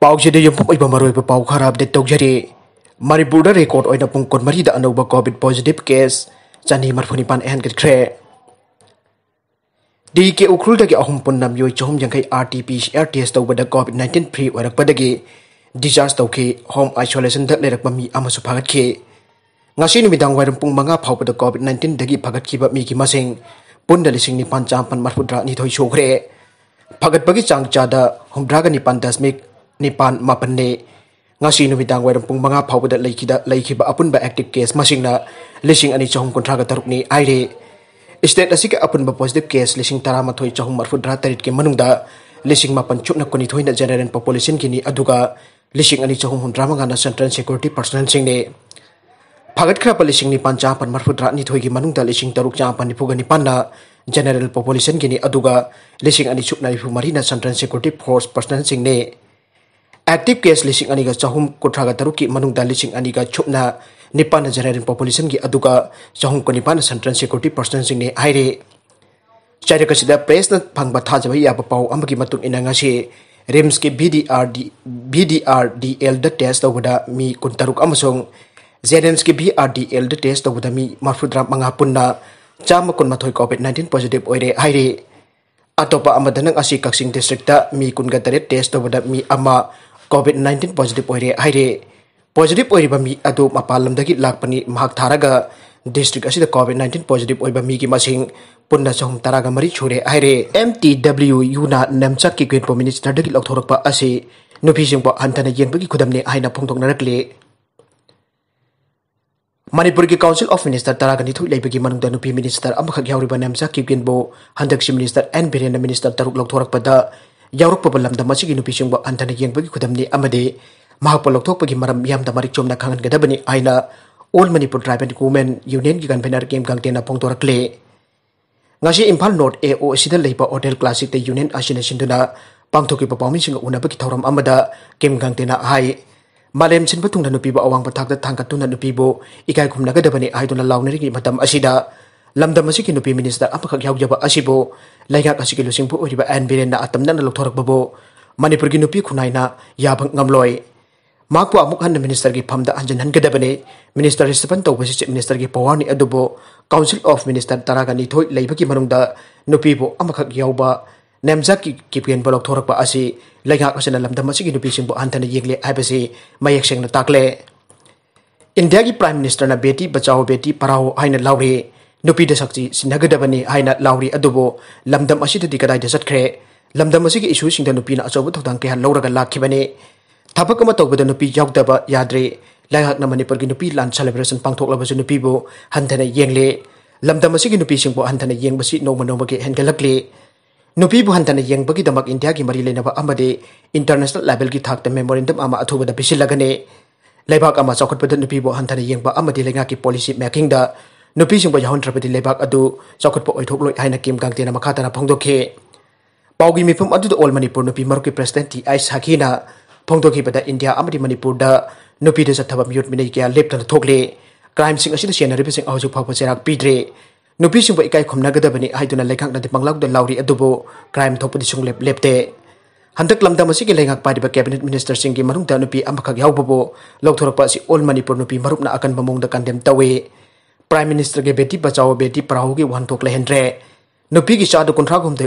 Pauk jadi yang pukul baru ibu pauk harap dia tahu jadi. Mari buda rekod oi nampung kon mari dah anda covid positif case. Jadi marfuni pan ehan kat kre. Di ke ukrul dagi ahum pun nam yoi cahum yang kai rt tau pada COVID-19 pre warak padagi. Dijas tau ke home isolation dah lerak mami amasu pagat ke. Ngasih ini bidang wairan pun manga pauk pada COVID-19 dagi pagat kibap miki masing. Pun dari sini pan campan marfudra ni tau isyokre. Pagat bagi cang cada hum draga nipan pan dasmik ꯅꯤꯄꯥꯟ ꯃꯥꯄꯟꯅꯤ ngasi numitang wairam pung manga phawada laikida laikhiba apun ba active case masingna lishing ani chahum kontra ga tarukni aire state asika apun ba positive case lishing tara ma thoi chahum marfu dra tarit ke manungda lishing ma pan chupna koni thoina general population ki ni aduga lishing ani chahum hundra manga na central security personnel sing ne phagat khra pa lishing ni pan cha pan marfu dra ni thoi gi manungda lishing taruk cha pan ni phuga ni pan na general population ki ni aduga lishing ani chupna ni phu marina central security force personnel sing ne active case लिसिंग अनिगा चाहूम कुठरागा तरुकी मनुंगदा लिसिंग अनिगा छुपना निपान जनरेटिंग पॉपुलेशन की अदुगा चाहूम को निपान सेंट्रल सिक्योरिटी पर्सन सिंह ने हाइरे चाइना सिदा प्रेस न फंग थाजब याब पाउ अमगी मतुंग इना ngaसी रिम्स के बीडीआर डी बीडीआर एल द टेस्ट तौबदा मी कुंतरुक अमसोंग जेएनएम्स के एल द टेस्ट तौबदा मी माफुद्रा मंगा पुन्ना चाम कुनमाथोय कोविड 19 पॉजिटिव ओइरे हाइरे अतोपा अमदनंग असि कक्सिंग डिस्ट्रिक्ट मी कुनगा तरे टेस्ट तौबदा मी अमा कोविड नाइन्टीन पॉजिटिव हईरे पॉजिटिव मी अद मपालम लापनीग डिस्ट्रिक अद कोविड नाइन्टीन पॉजिटिव मी की मसिंग पुनः चहु तरग मरी छूरे हईरे एम टी डब्ल्यू यू नमचक की ग्वेनपो मिनिस्टर लौथर अब हंटना खुदमने फोदे मनपुर की काउंसिल ऑफ मिनिस्टर तरग निथी मनुदी मिनिस्टर अमक यमचक की ग्वेनबो हंदी मिनिस्टर एन बीरेन मिनिस्टर तरुक लौथरपद yaurok pa balam damasi gi nupi shung ba antana yeng bagi kudam ni amade mahapa tok bagi maram yam damari chom na kangan gada bani aina all money for drive and women union gi kan banner game gang tena pong torak le ngasi impal not a e o sida leipa hotel classic te union asina sinduna pang toki pa pawmi singa una bagi thoram amada game gang tena hai malem sin patung da nupi ba awang patak da thangka tuna nupi bo ikai kum na gada bani aidona launari gi matam asida lamdam asiki nupi minister apakhak yaujaba asibo laigak asiki lusingpu oiba an birenda atamnana lokthorakbabo manipur gi nupi khunaina yabang ngamloi माकु अमुक हन minister की फमद हंजन हनगदबने minister रिस्पन तौब chief minister की पवार ने अदुबो काउंसिल ऑफ मिनिस्टर तरागा निथोय लेब की मनुंग नुपीबो अमखक याउबा नेमजा की किपियन बलोक थोरक असि लैगाक असन लमदम असि की नुपी सिंबो हंथन येंगले हाबसि मयेक सेंगन ताकले इंडिया की प्राइम मिनिस्टर ना बेटी बचाओ बेटी पढ़ाओ हाइन लाउरे Nupi da sakti sinaga da bani haina lauri adubo lamdam asida di kadai da satkre lamdam asigi isu singda nupi na asobu hutan kehan laura galak laki tapak tapa kama tau bada nupi yadre layak nama ni pergi nupi lan celebration pang tok laba bo hantana yeng le lamdam asigi nupi sing bo hantana yeng basi no mano bagi hen galak le nupi bo hantana yeng bagi damak india gi mari le naba amade international label gi thak ta memorandum ama atu bada bisi lagane Lebak ama sokot nupi bo hantana yeng ba amade lengaki policy making da ꯅꯨꯄꯤꯁꯤꯡꯕꯨ ꯌꯥꯎꯍꯟꯗ꯭ꯔꯕꯗꯤ ꯂꯩꯕꯥꯛ ꯑꯗꯨ ꯆꯥꯎꯈꯠꯄ ꯑꯣꯏꯊꯣꯛꯂꯣꯏ ꯍꯥꯏꯅ ꯀꯤꯝ ꯀꯥꯡꯇꯦꯅ ꯃꯈꯥ ꯇꯥꯅ ꯐꯣꯡꯗꯣꯛꯈꯤ ꯄꯥꯎꯒꯤ ꯃꯤꯐꯝ ꯑꯗꯨꯗ ꯑꯣꯜ ꯃꯅꯤꯄꯨꯔ ꯅꯨꯄꯤ ꯃꯔꯨꯞꯀꯤ ꯄ꯭ꯔꯁꯤꯗꯦꯟ ꯇꯤ ꯑꯥꯏ ꯁꯥꯈꯤꯅ ꯐꯣꯡꯗꯣꯛꯈꯤꯕꯗ ꯏꯟꯗꯤꯌꯥ ꯑꯃꯗꯤ ꯃꯅꯤꯄꯨꯔꯗ ꯅꯨꯄꯤꯗ ꯆꯠꯊꯕ ꯃꯤꯑꯣꯠ ꯃꯤꯅꯩ ꯀꯌꯥ ꯂꯦꯞꯇꯅ ꯊꯣꯛꯂꯤ ꯀ꯭ꯔꯥꯏꯝꯁꯤꯡ ꯑꯁꯤꯗ ꯆꯦꯟꯅꯔꯤꯕꯁꯤꯡ ꯍꯧꯖꯤꯛ ꯐꯥꯎꯕ ꯆꯩꯔꯥꯛ ꯄꯤꯗ꯭ꯔꯤ ꯅꯨꯄꯤꯁꯤꯡꯕꯨ ꯏꯀꯥꯏ ꯈꯨꯝꯅꯒꯗꯕꯅꯤ ꯍꯥꯏꯗꯨꯅ ꯂꯩꯉꯥꯛꯅꯗꯤ ꯄꯪꯂꯥꯎꯗ ꯂꯥꯎꯔꯤ अदुबो क्राइम थोपदि सुंगलेप लेप्ते हंदक लमदम असि के लेंगाक पादिबा कैबिनेट मिनिस्टर सिंह की मरुंग नुपी अमखक यावबो लोथोरपा असि ऑल मणिपुर नुपी मरुपना अकन बमोंग द कंडेम तवे प्राइम मिनिस्टर के बेटी बचाओ बेटी पढ़ाओ की वन थोक लेहनरे नुपी की चाद कुंठा घुमते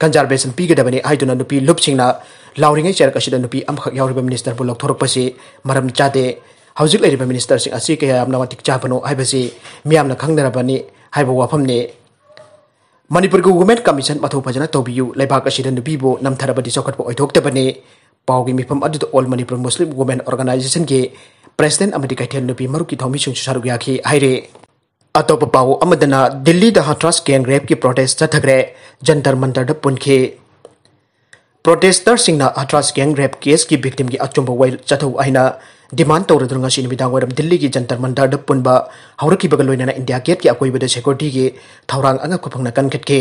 कंजर्वेशन पीगदबने हाइदुना तो नुपी लुपसिंगना लाउरिंगे चेयर कसिदा नुपी अमखक यावरिबा मिनिस्टर बु लौथोरपसे मरम चादे हौजिक मिनिस्टर सिंह असि मतिक चाबनो है मियामना खंगनरबने हाइबो वाफमने मणिपुर गवर्नमेंट कमीशन मथौ फजना तौबियु तो लेबाक असिदा नुपीबो नमथरबदि चौखटबो ओइथोकतबने मिफम मणिपुर मुस्लिम वुमेन ऑर्गेनाइजेशन के प्रेसिडेंट अमेरिका नुपी मरु की थौमी सारू याखी है अतोप पाव अमदना दिल्ली हाथरास गैंग रेप की प्रोटेस्ट चथग्रे जंतर मंतर पुनखे प्रोटेस्टर प्रोटेस्टर्सिंग हाथरास गैंग रेप केस की विक्टिम की अचुब वै चथौ आईना डिमांड तौरद्रसी निदावरम दिल्ली की जंतर मंतर पुनब हौरकीबग लोनना इंडिया गेट की अकोबद सिक्योरिटी की थौरान अंग खुफंग कनखटके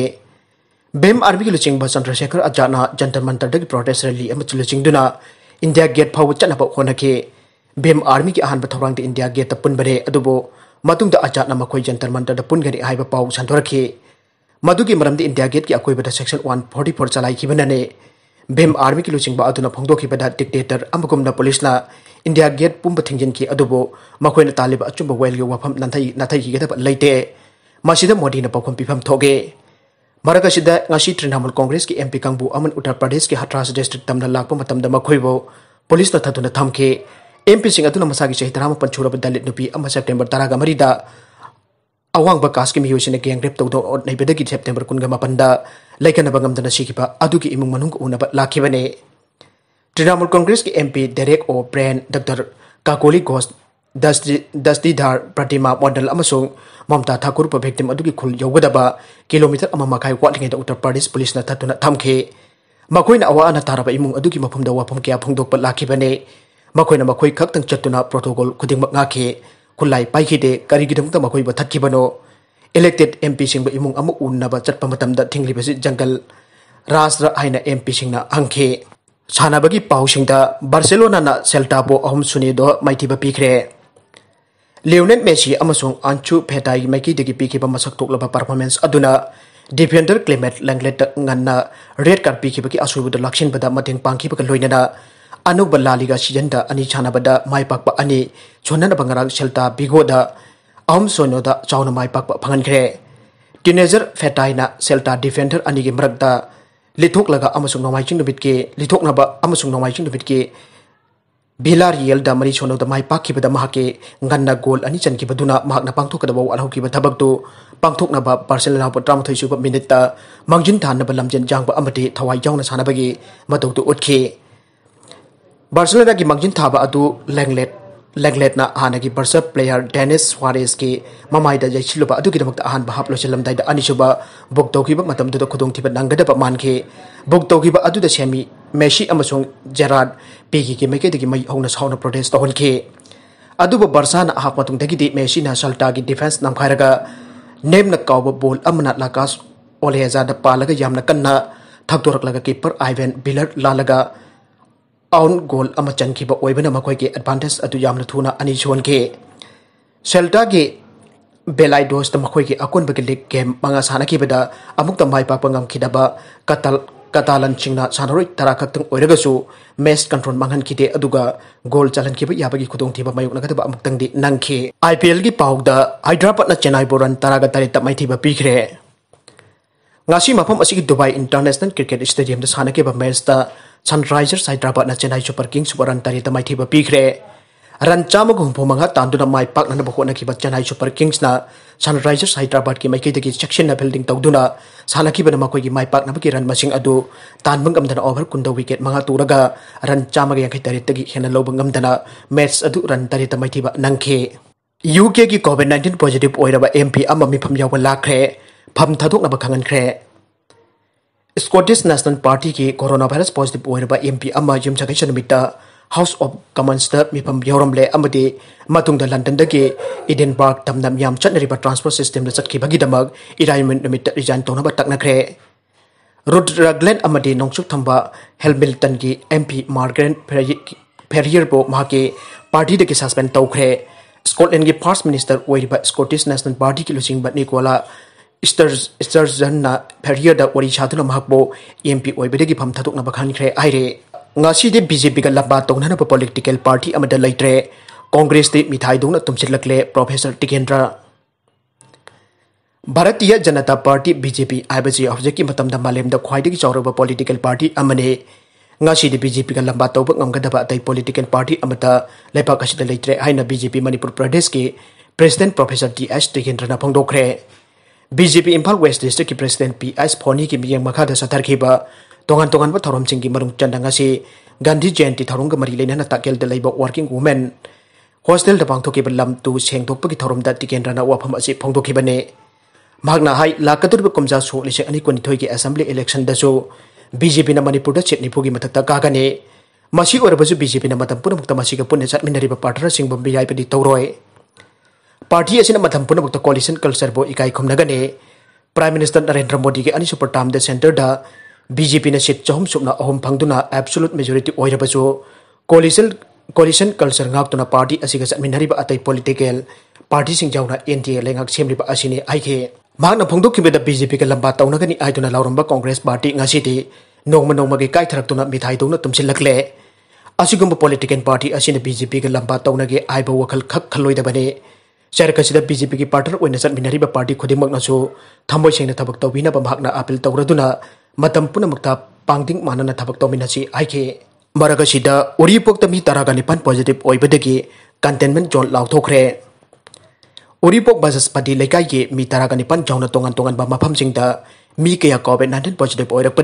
बेम आर्मी की लुचिंग चंद्रशेखर आजाद जंतर मंतर प्रोटेस्ट रैली लुचिंग इंडिया गेट फाव चलब होनखे भीम आर्मी की अहम थौर इंडिया गेट पुन बरे अचान मई जंतर मंत्र पुनगरे पा सन्दर की इंडिया गेट की अकोब सेक्शन वन फोर्टी फोर चलाने भीम आर्मी की लुचिब फोंदोंब डिटेटर पुलिस इंडिया गेट पुब थीजन तब अचु वेल की वफम नाथगीदे मोदी पाखों पीफम थोगे मरग असी तृणमूल कांग्रेस की एम पी कंबू अमन उत्तर प्रदेश की हथ्रास डिस्ट्रिक्ट तम लाप पुलिस थतुन एम पी सिंह मसा की ꯇꯔꯥꯃꯥꯄꯟ ꯁꯨꯔꯕ ꯗꯂꯤꯠ दलित ꯑꯃ ꯁꯦꯞꯇꯦꯝꯕꯔ ꯇꯔꯥꯒ ꯃꯔꯤꯗ ꯑꯋꯥꯡꯕ ꯀꯥꯁꯀꯤ ꯃꯤꯑꯣꯏꯁꯤꯡꯅ ꯒꯦꯡ ꯔꯦꯞ ꯇꯧꯗ ꯑꯣꯠꯅꯩꯕꯗꯒꯤ ꯁꯦꯞꯇꯦꯝꯕꯔ ꯀꯨꯟꯒ ꯃꯥꯄꯟꯗ ꯂꯩꯀꯅꯕ ꯉꯝꯗꯅ ꯁꯤꯈꯤꯕ ꯑꯗꯨꯒꯤ तृणमूल कांग्रेस की M P Derek O'Brien doctor Kakoli Ghosh Dastidar Pratima Mondal Mamata Thakur victim खुल यौगदब किलोमीटर मखाई वाटलीद उत्तर प्रदेश पुलिस थतुन थमखे मकोन अवा अना ताब इमुंग मफम वफम क्या फोदप लाखीबने ꯃꯈꯣꯏꯅ ꯃꯈꯣꯏ ꯈꯛꯇꯪ ꯆꯠꯇꯨꯅ ꯄ꯭ꯔꯣꯇꯣꯀꯣꯜ ꯈꯨꯗꯤꯡꯃꯛ ꯉꯥꯛꯈꯤ ꯈꯨꯠꯂꯥꯏ ꯄꯥꯏꯈꯤꯗꯦ ꯀꯔꯤꯒꯤꯗꯃꯛꯇ ꯃꯈꯣꯏꯕꯨ ꯊꯠꯈꯤꯕꯅꯣ इलेक्टेड एम पी सिंह इमुंग अमुक उन्नब चट मतमद थिंगलिब जंगल राजरा हाइना एम पी सिंह हंखे सानबगी पाउसिंग बार्सिलोनाना सेल्टाबो अहम सुनीदो माइथिब पीखरे लियोनेट मेसी अमसुंग अंचु फेटाई मैकीदगी पीखिब मसक तोकलब परफॉर्मेंस अदुना defender Clement Lenglet ngana red card pikhiba ki asuibu da lakshin bada mateng pangkhiba ka loinana अनौब लालीगा सिजन अनी सानबद माइ अनी सोनब गरांग सेल्टा बिगोद अहम सोनोद चाउन माइ पाक फंगनग्रे टीनेजर फेटाइन सेल्टा डिफेंडर अनी मरद लिथोलगा नौमाइचिंग के लिथोनब नौमाइचिंग के मरी सोनोद माइ गन्ना गोल अनी चनकिबदुना महाकना पांथोकदब अलहौकिब थबकतु पांथोकनब बार्सिलोना त्रामथै सुब मिनिट मंजिन थानब लमजेन जांगब अमति थवाई याउना सानबगी मतौतु बार्सलोना की मंजिन था लैंगलेट लैंगलेट हाने की बर्सा प्लेयर डेनेस वारेस के ममाई जैसीब अगम अहम हाप लोचलमद अनीब बुक खुद नंगद मान के बुक सेमी मेसी जेराड पी की मेके मई हूं सौन प्रोटेस्ट तौल के अब बर्सा अहमदी मेसी सल्टा की डिफेंस नमखर नेम कौब बोल लकास ओलेजाद पाल कन्ना थकदोरक कीपर आईवें बिलर लागू आउन गोल एडवांटेज अमन थूना अनी जोन के सेल्टा के बेलाइडोस अकोब की लीग गेम मा सद माइपाद कटल कटालन सानर तरखू मेस कंट्रोल मांग की गोल चलन खुद मयोनगदे नंखे आई पी एल की पाद हईद्राबाद चेन्नाई बोर रन तरह तरह मैथिब पीघ्रे ngasi mapam asigi Dubai International Cricket Stadium da sana ke ba match da Sunrisers Hyderabad na Chennai Super Kings waran tari da mai thiba pikre ran chama gum pho manga tandu na mai pak na ba khona ki ba Chennai Super Kings na Sunrisers Hyderabad ki mai ke dagi section na fielding tawduna sana ki ba na makoi gi mai pak na ba ki ran masing adu tan bangam dana over kunda wicket manga turaga ran chama ga yankai tari tagi hena lobangam dana match adu ran tari da mai thiba nangkhe UK ki COVID-19 positive oiraba MP amma mi pham yawa lakre फम थाथोक खांगन खरे Scottish National Party की corona virus positive होरब M P अम यम सकै House of Commons मिफम यौरमले अमदे मतुंग लंदन दगे इडेन पार्क तमनम याम चनरीब ट्रांसपोर्ट सिस्टम ले चटकी बगीदमक इरायमेंट नमित रिजाइन तोनब तकनखरे रुड रगलेन अमदे नोंचुक थंबा हेलमिल्टन की एमपी मार्गरेट फेरियर बो माके पार्टी के सस्पेंड तौखरे स्कॉटलैंड की फर्स्ट मिनिस्टर ओइरिबा स्कॉटिश नेशनल पार्टी की लुसिंग बट निकोला ꯏꯁꯇꯔꯖꯟꯅ ꯐꯦꯔꯤꯌꯔꯗ ꯋꯥꯔꯤ ꯁꯥꯗꯨꯅ ꯃꯍꯥꯛꯄꯨ ꯑꯦꯝ ꯄꯤ ꯑꯣꯏꯕꯗꯒꯤ ꯐꯝ ꯊꯥꯗꯣꯛꯅꯕ ꯈꯟꯈ꯭ꯔꯦ ꯍꯥꯏꯔꯦ ꯉꯁꯤꯗꯤ ꯕꯤ ꯖꯦ ꯄꯤꯒ ꯂꯝꯕꯥ ꯇꯧꯅꯅꯕ ꯄꯣꯂꯤꯇꯤꯀꯦꯜ ꯄꯥꯔꯇꯤ ꯑꯃꯗ ꯂꯩꯇ꯭ꯔꯦ ꯀꯣꯡꯒ꯭ꯔꯦꯁꯇꯤ ꯃꯤꯊꯥꯏꯗꯧꯅ ꯇꯨꯝꯁꯤꯜꯂꯛꯂꯦ ꯄ꯭ꯔꯣꯐꯦꯁꯔ ꯇꯤꯀꯦꯟꯗ꯭ꯔ भारतीय जनता पार्टी बीजेपी है हजकी मालेम खाई चौरब पोलिटिकल पार्टी अमने बीजेपी का लंबा तब गमगदब अत पोलिटिकल पार्टी लेपाक लेते हैं बीजेपी मणिपुर प्रदेश की president professor T S Tikendra फोंदोखे बीजेपी इम्फाल वेस्ट डिस्ट्रिक्ट की प्रेसिडेंट पी एस फोनी की मियंग मखाद सतर की तोान तोान थोम की चंदा गांधी जयंती थरुंग मरी लेना तकल वर्किंग वुमें हॉस्टल पाथोक लम तु सेंदप की थरम तिकेन्द्रना वफम अच्छे फोदीबे हाई लाकदर कमजा सो लिख की असेंबली इलेक्शन बीजेपी ने मनपुर चेटनीफू की मधक्त कागने मसी बीजेपी ने पूर्ण चाटमी पार्टनर सिंह भी तौरें पार्टी मथम पुनः कोलिशन कल्चर बो इकाई खुमनगने प्राइम मिनिस्टर नरेंद्र मोदी के अनीसुपर टाम सेंटर बीजेपी ने सीट चहुम सूपना अहम फंगना absolute majority coalition coalition culture गाक्तुना पार्टी असिग चमीब अतै पॉलिटिकल पार्टी सिंजाउना जाउना एनडीए ए लेंगक सेमलिब असिने आइखे मागना द बीजेपी के लंबा तौनगनि आइदुना लाउरंबा कांग्रेस पार्टी ngasiति नोंगमा नोंगमागे काइथरक्तुना मिथाइदौना तुमसिलक्ले असिगुम पोलिटिकल पार्टी असिने बीजेपी के लंबा तौनगे आइबो वखल खख खलोइदबने Share kasih da BJP ki partner wena sat minari ba party kodi mak nasu thamboi sing na thabak tau bina bambak na apil tau raduna matam puna mukta pangding mana na thabak tau minasi aike. Mara kasih da uri pok tami taraga nipan positif oi bedegi containment zone lau tokre. Uri pok basas padi leka ye mi taraga nipan jauh na tongan tongan bama pam sing da mi kaya kobe nanden positif oi rak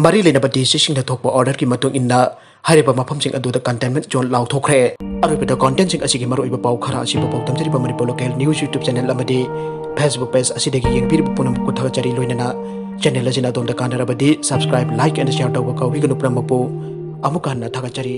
Mari lena ba decision na thokwa order ki matung inna. ꯍꯥꯏꯔꯤꯕ ꯃꯐꯝꯁꯤꯡ ꯑꯗꯨꯗ containment zone ꯂꯥꯎꯊꯣꯛꯈ꯭ꯔꯦ ꯑꯔꯣꯏꯕꯗ ꯀꯣꯟꯇꯦꯟꯁꯤꯡ ꯑꯁꯤꯒꯤ ꯃꯔꯨꯑꯣꯏꯕ ꯄꯥꯎ ꯈꯔ ꯑꯁꯤꯕꯨ ꯄꯥꯎꯗꯝꯖꯔꯤꯕ ꯃꯅꯤꯄꯨꯔ ꯂꯣꯀꯦꯜ ꯅ꯭ꯌꯨꯁ ꯌꯨꯇ꯭ꯌꯨꯕ ꯆꯦꯅꯦꯜ ꯑꯃꯗꯤ ꯐꯦꯁꯕꯨꯛ ꯄꯦꯖ ꯑꯁꯤꯗꯒꯤ ꯌꯦꯡꯕꯤꯔꯤꯕ ꯄꯨꯝꯅꯃꯛꯄꯨ ꯊꯥꯒꯠꯆꯔꯤ ꯂꯣꯏꯅꯅ ꯆꯦꯅꯦꯜ ꯑꯁꯤꯅ ꯑꯗꯣꯝꯗ ꯀꯥꯟꯅꯔꯕꯗꯤ ꯁꯕꯁꯀ꯭ꯔꯥꯏꯕ ꯂꯥꯏꯛ ꯑꯦꯟ ꯁꯤꯌꯔ ꯇꯧꯕ ꯀꯧꯕꯤꯒꯅꯨ ꯄꯨꯝꯅꯃꯛꯄꯨ ꯑꯃꯨꯛ ꯍꯟꯅ ꯊꯥꯒꯠꯆꯔꯤ